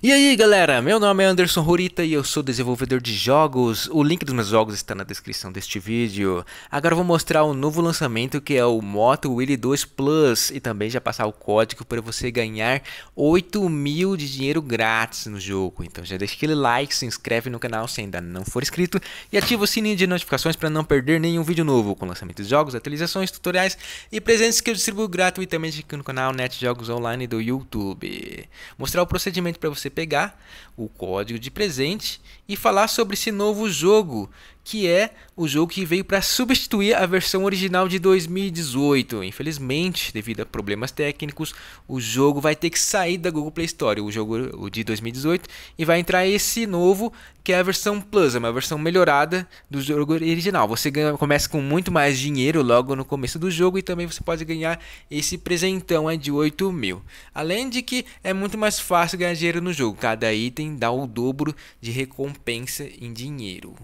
E aí galera, meu nome é Anderson Horita e eu sou desenvolvedor de jogos. O link dos meus jogos está na descrição deste vídeo. Agora eu vou mostrar um novo lançamento que é o Moto Wheel 2 Plus e também já passar o código para você ganhar 8 mil de dinheiro grátis no jogo. Então já deixa aquele like, se inscreve no canal se ainda não for inscrito e ativa o sininho de notificações para não perder nenhum vídeo novo com lançamentos de jogos, atualizações, tutoriais e presentes que eu distribuo gratuitamente aqui no canal Net Jogos Online do YouTube. Mostrar o procedimento para você você pegar o código de presente e falar sobre esse novo jogo que é o jogo que veio para substituir a versão original de 2018. Infelizmente, devido a problemas técnicos, o jogo vai ter que sair da Google Play Store, o jogo de 2018, e vai entrar esse novo, que é a versão Plus, é uma versão melhorada do jogo original. Você ganha, começa com muito mais dinheiro logo no começo do jogo e também você pode ganhar esse presentão de 8 mil. Além de que é muito mais fácil ganhar dinheiro no jogo, cada item dá o dobro de recompensa em dinheiro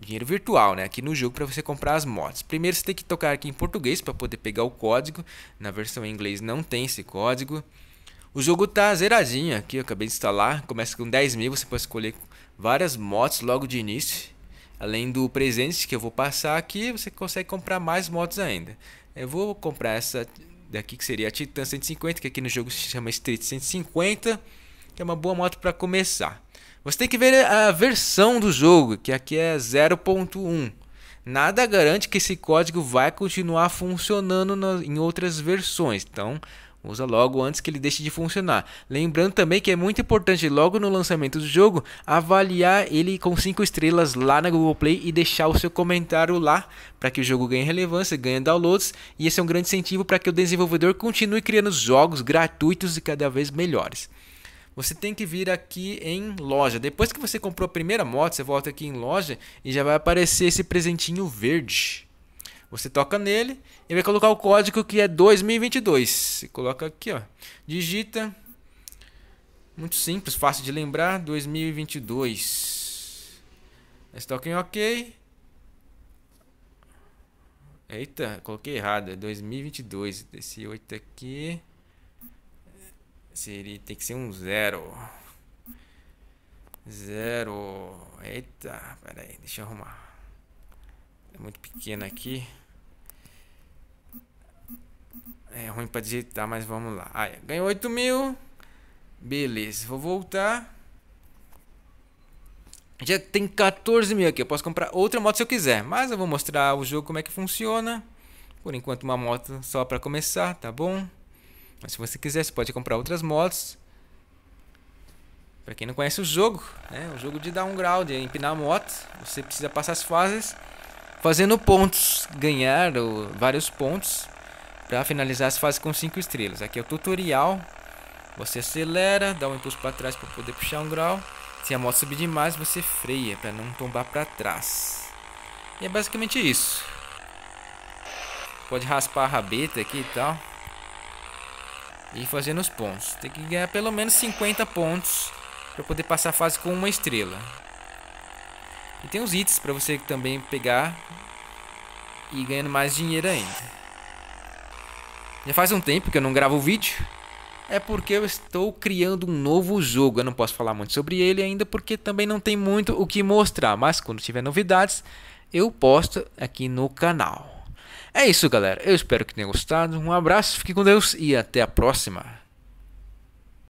dinheiro virtual, né? Aqui no jogo para você comprar as motos. Primeiro você tem que tocar aqui em português para poder pegar o código. Na versão em inglês não tem esse código. O jogo tá zeradinho aqui, eu acabei de instalar. Começa com 10 mil, você pode escolher várias motos logo de início. Além do presente que eu vou passar aqui, você consegue comprar mais motos ainda. Eu vou comprar essa daqui que seria a Titan 150, que aqui no jogo se chama Street 150, que é uma boa moto para começar. Você tem que ver a versão do jogo, que aqui é 0.1. Nada garante que esse código vai continuar funcionando em outras versões, então usa logo antes que ele deixe de funcionar. Lembrando também que é muito importante logo no lançamento do jogo avaliar ele com 5 estrelas lá na Google Play e deixar o seu comentário lá para que o jogo ganhe relevância, ganhe downloads e esse é um grande incentivo para que o desenvolvedor continue criando jogos gratuitos e cada vez melhores você tem que vir aqui em loja. Depois que você comprou a primeira moto, você volta aqui em loja e já vai aparecer esse presentinho verde. Você toca nele e vai colocar o código que é 2022. Você coloca aqui, ó. Digita. Muito simples, fácil de lembrar. 2022. você toca em OK. Eita, coloquei errado. É 2022. Esse 8 aqui. Seria, tem que ser um zero. Zero. Eita, pera aí, deixa eu arrumar. É muito pequeno aqui. É ruim pra digitar, mas vamos lá. Aí, ah, é. ganhou 8 mil. Beleza, vou voltar. Já tem 14 mil aqui. Eu posso comprar outra moto se eu quiser. Mas eu vou mostrar o jogo como é que funciona. Por enquanto, uma moto só para começar, tá bom? Mas se você quiser, você pode comprar outras motos. Pra quem não conhece o jogo, né? O jogo de grau é empinar a moto. Você precisa passar as fases fazendo pontos, ganhar vários pontos para finalizar as fases com 5 estrelas. Aqui é o tutorial. Você acelera, dá um impulso para trás para poder puxar um grau. Se a moto subir demais, você freia para não tombar para trás. E é basicamente isso. Pode raspar a rabeta aqui e tal e fazendo os pontos. Tem que ganhar pelo menos 50 pontos para poder passar a fase com uma estrela. E tem os itens para você também pegar e ganhando mais dinheiro ainda. Já faz um tempo que eu não gravo vídeo. É porque eu estou criando um novo jogo. Eu não posso falar muito sobre ele ainda porque também não tem muito o que mostrar. Mas quando tiver novidades, eu posto aqui no canal. É isso, galera. Eu espero que tenham gostado. Um abraço, fique com Deus e até a próxima.